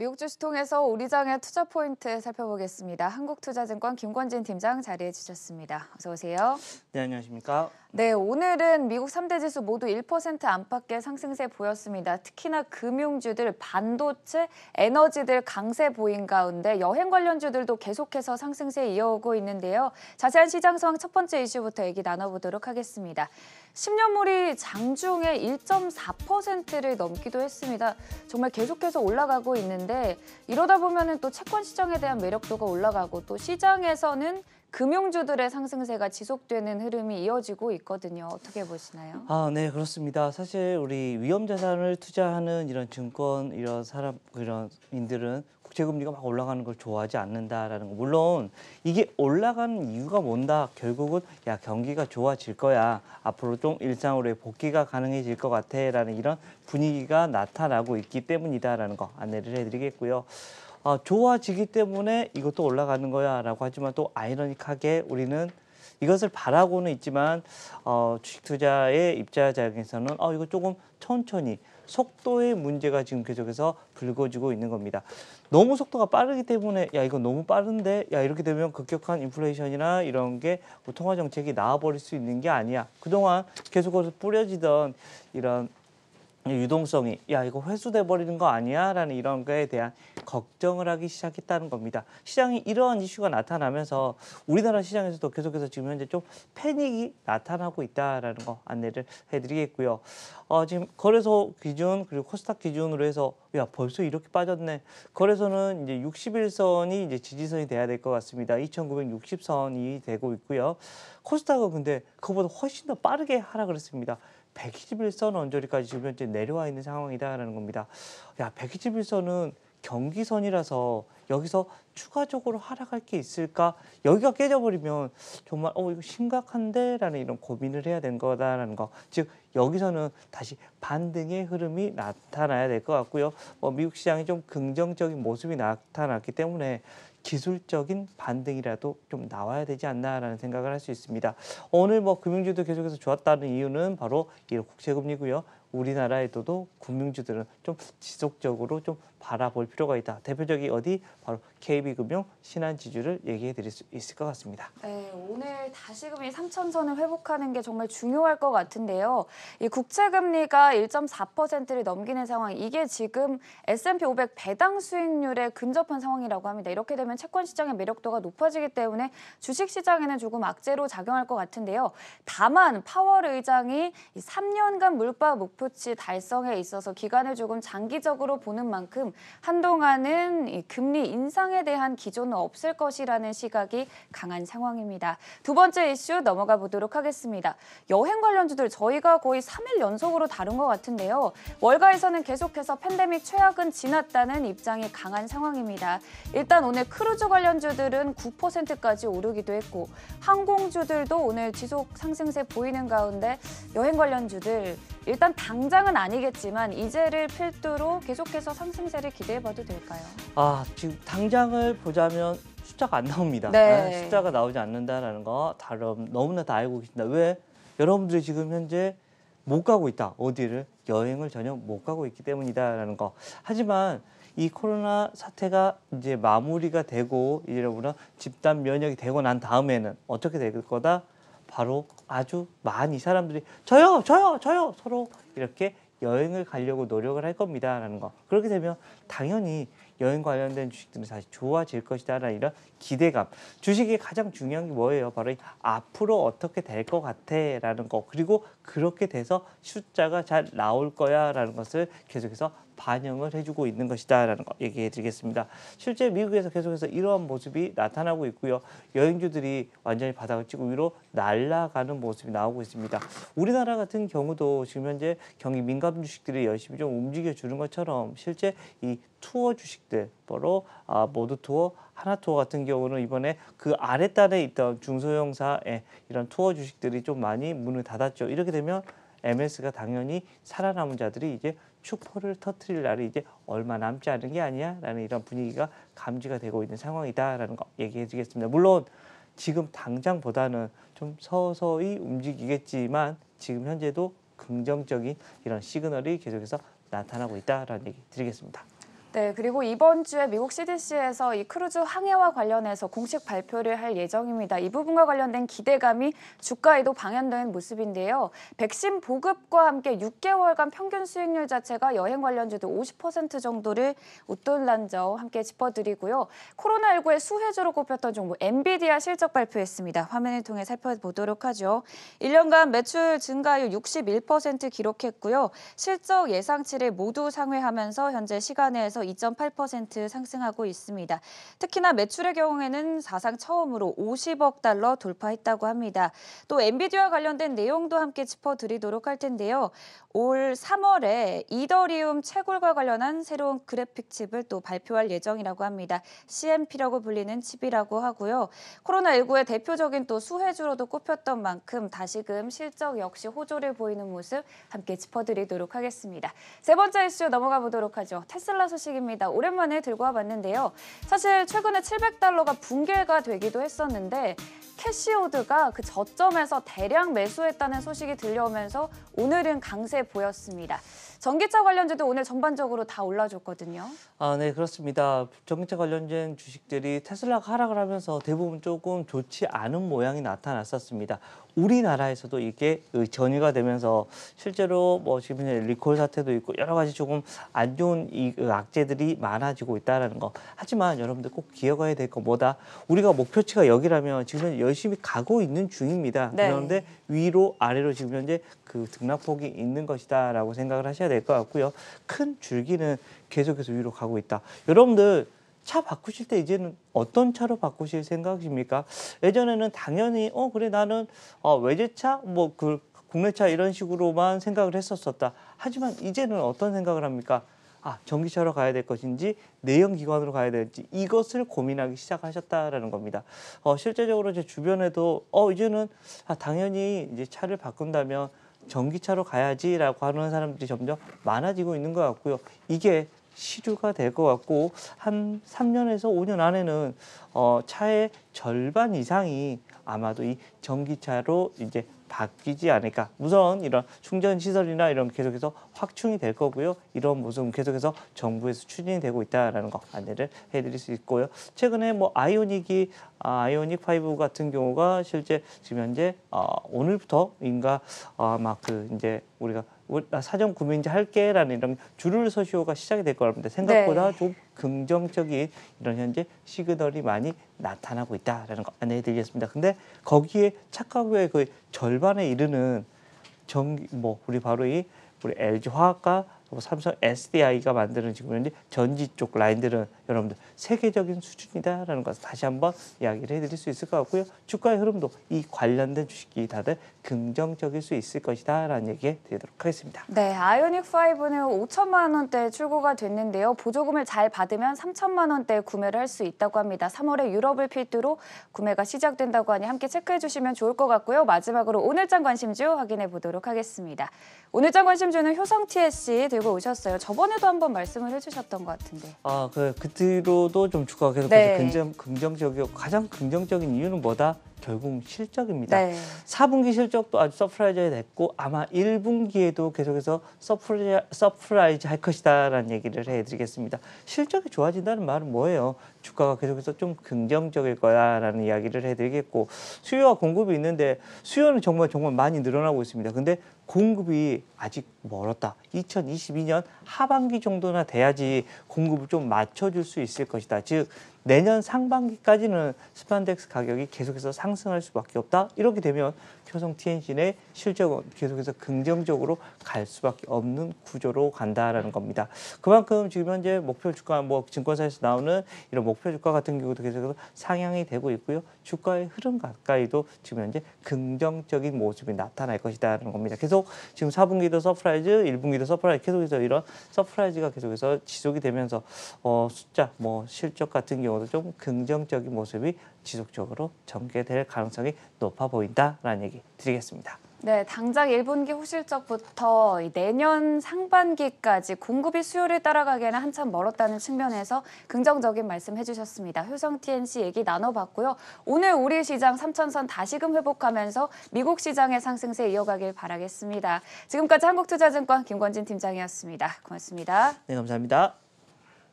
미국 주식 통해서 우리장의 투자 포인트 살펴보겠습니다. 한국투자증권 김권진 팀장 자리해 주셨습니다. 어서 오세요. 네, 안녕하십니까. 네, 오늘은 미국 3대 지수 모두 1% 안팎의 상승세 보였습니다. 특히나 금융주들, 반도체, 에너지들 강세 보인 가운데 여행 관련주들도 계속해서 상승세 이어오고 있는데요. 자세한 시장 상황 첫 번째 이슈부터 얘기 나눠보도록 하겠습니다. 10년물이 장중에 1.4%를 넘기도 했습니다. 정말 계속해서 올라가고 있는데 이러다 보면 또 채권 시장에 대한 매력도가 올라가고 또 시장에서는 금융주들의 상승세가 지속되는 흐름이 이어지고 있거든요. 어떻게 보시나요? 아, 네, 그렇습니다. 사실 우리 위험 자산을 투자하는 이런 증권 이런 사람 이런 인들은 국제 금리가 막 올라가는 걸 좋아하지 않는다라는 거. 물론 이게 올라가는 이유가 뭔다. 결국은 야, 경기가 좋아질 거야. 앞으로 좀 일상으로의 복귀가 가능해질 것 같아라는 이런 분위기가 나타나고 있기 때문이다라는 거 안내를 해 드리겠고요. 어, 좋아지기 때문에 이것도 올라가는 거야라고 하지만 또 아이러니하게 우리는 이것을 바라고는 있지만 어, 주식 투자의 입자장에서는 어, 이거 조금 천천히 속도의 문제가 지금 계속해서 불거지고 있는 겁니다. 너무 속도가 빠르기 때문에 야 이거 너무 빠른데 야 이렇게 되면 급격한 인플레이션이나 이런 게 뭐 통화 정책이 나와버릴 수 있는 게 아니야. 그동안 계속해서 뿌려지던 이런 유동성이 야 이거 회수돼 버리는 거 아니야? 라는 이런 거에 대한 걱정을 하기 시작했다는 겁니다. 시장이 이러한 이슈가 나타나면서 우리나라 시장에서도 계속해서 지금 현재 좀 패닉이 나타나고 있다라는 거 안내를 해드리겠고요. 어, 지금 거래소 기준 그리고 코스닥 기준으로 해서 야 벌써 이렇게 빠졌네. 거래소는 이제 6일선이 이제 지지선이 돼야 될 것 같습니다. 2,960선이 되고 있고요. 코스닥은 근데 그보다 훨씬 더 빠르게 하락을 했습니다. 121선 언저리까지 지금 현재 내려와 있는 상황이다라는 겁니다. 야, 121선은 경기선이라서 여기서 추가적으로 하락할 게 있을까? 여기가 깨져버리면 정말 어 이거 심각한데라는 이런 고민을 해야 된 거다라는 거. 즉 여기서는 다시 반등의 흐름이 나타나야 될 것 같고요. 뭐 미국 시장이 좀 긍정적인 모습이 나타났기 때문에 기술적인 반등이라도 좀 나와야 되지 않나라는 생각을 할 수 있습니다. 오늘 뭐 금융주도 계속해서 좋았다는 이유는 바로 이 국채금리고요. 우리나라에서도 금융주들은 좀 지속적으로 좀 바라볼 필요가 있다. 대표적이 어디 바로 KB금융 신한지주를 얘기해 드릴 수 있을 것 같습니다. 네, 오늘 다시금 이 3천선을 회복하는 게 정말 중요할 것 같은데요. 이 국채 금리가 1.4%를 넘기는 상황, 이게 지금 S&P 500 배당 수익률에 근접한 상황이라고 합니다. 이렇게 되면 채권 시장의 매력도가 높아지기 때문에 주식 시장에는 조금 악재로 작용할 것 같은데요. 다만 파월 의장이 3년간 물가 목표치 달성에 있어서 기간을 조금 장기적으로 보는 만큼 등 한동안은 금리 인상에 대한 기조는 없을 것이라는 시각이 강한 상황입니다. 두 번째 이슈 넘어가 보도록 하겠습니다. 여행 관련주들 저희가 거의 3일 연속으로 다룬 것 같은데요. 월가에서는 계속해서 팬데믹 최악은 지났다는 입장이 강한 상황입니다. 일단 오늘 크루즈 관련주들은 9%까지 오르기도 했고 항공주들도 오늘 지속 상승세 보이는 가운데 여행 관련주들 일단 당장은 아니겠지만 이제를 필두로 계속해서 상승세 추세를 기대해봐도 될까요? 아 지금 당장을 보자면 숫자가 안 나옵니다. 네. 아, 숫자가 나오지 않는다라는 거 다름 너무나 다 알고 계신다. 왜 여러분들이 지금 현재 못 가고 있다. 어디를 여행을 전혀 못 가고 있기 때문이다라는 거. 하지만 이 코로나 사태가 이제 마무리가 되고 여러분은 집단 면역이 되고 난 다음에는 어떻게 될 거다? 바로 아주 많이 사람들이 저요 저요 저요 서로 이렇게 여행을 가려고 노력을 할 겁니다라는 거. 그렇게 되면 당연히 여행 관련된 주식들은 다시 좋아질 것이다라는 이런 기대감. 주식이 가장 중요한 게 뭐예요? 바로 앞으로 어떻게 될 것 같아라는 거. 그리고 그렇게 돼서 숫자가 잘 나올 거야라는 것을 계속해서 반영을 해주고 있는 것이다라는 거 얘기해 드리겠습니다. 실제 미국에서 계속해서 이러한 모습이 나타나고 있고요. 여행주들이 완전히 바닥을 찍고 위로 날아가는 모습이 나오고 있습니다. 우리나라 같은 경우도 지금 현재 경기 민감 주식들이 열심히 좀 움직여 주는 것처럼 실제 이 투어 주식들 바로 아, 모두 투어 하나 투어 같은 경우는 이번에 그 아랫단에 있던 중소형사의 이런 투어 주식들이 좀 많이 문을 닫았죠. 이렇게 되면 MS가 당연히 살아남은 자들이 이제 축포를 터트릴 날이 이제 얼마 남지 않은 게 아니야라는 이런 분위기가 감지가 되고 있는 상황이다라는 거 얘기해 주겠습니다. 물론 지금 당장보다는 좀 서서히 움직이겠지만 지금 현재도 긍정적인 이런 시그널이 계속해서 나타나고 있다라는 얘기 드리겠습니다. 네, 그리고 이번 주에 미국 CDC에서 이 크루즈 항해와 관련해서 공식 발표를 할 예정입니다. 이 부분과 관련된 기대감이 주가에도 방연된 모습인데요. 백신 보급과 함께 6개월간 평균 수익률 자체가 여행 관련주도 50% 정도를 웃돌난 점 함께 짚어드리고요. 코로나19의 수혜주로 꼽혔던 종목 엔비디아 실적 발표했습니다. 화면을 통해 살펴보도록 하죠. 1년간 매출 증가율 61% 기록했고요. 실적 예상치를 모두 상회하면서 현재 시간에서 2.7에서 2.8% 상승하고 있습니다. 특히나 매출의 경우에는 사상 처음으로 50억 달러 돌파했다고 합니다. 또 엔비디아와 관련된 내용도 함께 짚어드리도록 할 텐데요. 올 3월에 이더리움 채굴과 관련한 새로운 그래픽 칩을 또 발표할 예정이라고 합니다. CMP라고 불리는 칩이라고 하고요. 코로나19의 대표적인 또 수혜주로도 꼽혔던 만큼 다시금 실적 역시 호조를 보이는 모습 함께 짚어드리도록 하겠습니다. 세 번째 이슈 넘어가 보도록 하죠. 테슬라 소식 소식입니다. 오랜만에 들고 와봤는데요. 사실 최근에 700달러가 붕괴가 되기도 했었는데 캐시오드가 그 저점에서 대량 매수했다는 소식이 들려오면서 오늘은 강세 보였습니다. 전기차 관련주도 오늘 전반적으로 다 올라줬거든요. 아, 네, 그렇습니다. 전기차 관련된 주식들이 테슬라가 하락을 하면서 대부분 조금 좋지 않은 모양이 나타났었습니다. 우리나라에서도 이게 전이가 되면서 실제로 뭐 지금 리콜 사태도 있고 여러 가지 조금 안 좋은 이 악재들이 많아지고 있다는 거. 하지만 여러분들 꼭 기억해야 될건 뭐다. 우리가 목표치가 여기라면 지금 열심히 가고 있는 중입니다. 네. 그런데 위로 아래로 지금 현재 그 등락폭이 있는 것이다라고 생각을 하셔야 해야 될것 같고요. 큰 줄기는 계속해서 위로 가고 있다. 여러분들 차 바꾸실 때 이제는 어떤 차로 바꾸실 생각이십니까? 예전에는 당연히 어 그래 나는 어, 외제차 뭐 그 국내차 이런 식으로만 생각을 했었었다. 하지만 이제는 어떤 생각을 합니까? 아, 전기차로 가야 될 것인지 내연기관으로 가야 될지 이것을 고민하기 시작하셨다라는 겁니다. 어, 실제적으로 제 주변에도 어, 이제는 아, 당연히 이제 차를 바꾼다면 전기차로 가야지라고 하는 사람들이 점점 많아지고 있는 것 같고요. 이게 시류가 될 것 같고 한 3년에서 5년 안에는 어, 차의 절반 이상이 아마도 이 전기차로 이제 바뀌지 않을까. 우선 이런 충전 시설이나 이런 계속해서 확충이 될 거고요. 이런 모습은 계속해서 정부에서 추진이 되고 있다라는 거 안내를 해드릴 수 있고요. 최근에 뭐 아이오닉이 아, 아이오닉 5 같은 경우가 실제 지금 현재 어, 오늘부터인가 어, 막그 이제 우리가 사전 구매인지 할게라는 이런 줄을 서시오가 시작이 될 거라고 합니다. 생각보다 네. 좀 긍정적인 이런 현재 시그널이 많이 나타나고 있다라는 거 안내해드리겠습니다. 근데 거기에 착각의 그 절반에 이르는 정 뭐 우리 바로 이 우리 LG 화학과 뭐 삼성 SDI가 만드는 지금 인데 전지 쪽 라인들은 여러분들 세계적인 수준이다라는 것을 다시 한번 이야기를 해드릴 수 있을 것 같고요. 주가의 흐름도 이 관련된 주식이 다들 긍정적일 수 있을 것이다라는 얘기 드리도록 하겠습니다. 네, 아이오닉 5는 5천만 원대 출고가 됐는데요. 보조금을 잘 받으면 3천만 원대 구매를 할 수 있다고 합니다. 3월에 유럽을 필두로 구매가 시작된다고 하니 함께 체크해 주시면 좋을 것 같고요. 마지막으로 오늘장 관심주 확인해 보도록 하겠습니다. 오늘장 관심주는 효성 TSC 들고 오셨어요. 저번에도 한번 말씀을 해주셨던 것 같은데. 아, 그, 그 뒤로도 좀 주가가 계속 네. 긍정, 긍정적이고 가장 긍정적인 이유는 뭐다? 결국 실적입니다. 네. 4분기 실적도 아주 서프라이즈에 냈고 아마 1분기에도 계속해서 서프라이즈, 서프라이즈 할 것이다라는 얘기를 해드리겠습니다. 실적이 좋아진다는 말은 뭐예요? 주가가 계속해서 좀 긍정적일 거야라는 이야기를 해드리겠고 수요와 공급이 있는데 수요는 정말 정말 많이 늘어나고 있습니다. 근데 공급이 아직 멀었다. 2022년 하반기 정도나 돼야지 공급을 좀 맞춰줄 수 있을 것이다. 즉 내년 상반기까지는 스판덱스 가격이 계속해서 상승할 수밖에 없다. 이렇게 되면 효성 TNC의 실적은 계속해서 긍정적으로 갈 수밖에 없는 구조로 간다라는 겁니다. 그만큼 지금 현재 목표 주가 뭐 증권사에서 나오는 이런 목표 주가 같은 경우도 계속해서 상향이 되고 있고요. 주가의 흐름 가까이도 지금 현재 긍정적인 모습이 나타날 것이다라는 겁니다. 계속 지금 4분기도 서프라이즈, 1분기도 서프라이즈 계속해서 이런 서프라이즈가 계속해서 지속이 되면서 어 숫자 뭐 실적 같은 경우 경우도 좀 긍정적인 모습이 지속적으로 전개될 가능성이 높아 보인다라는 얘기 드리겠습니다. 네, 당장 1분기 호실적부터 내년 상반기까지 공급이 수요를 따라가기에는 한참 멀었다는 측면에서 긍정적인 말씀 해주셨습니다. 효성 TNC 얘기 나눠봤고요. 오늘 우리 시장 3천선 다시금 회복하면서 미국 시장의 상승세 이어가길 바라겠습니다. 지금까지 한국투자증권 김권진 팀장이었습니다. 고맙습니다. 네, 감사합니다.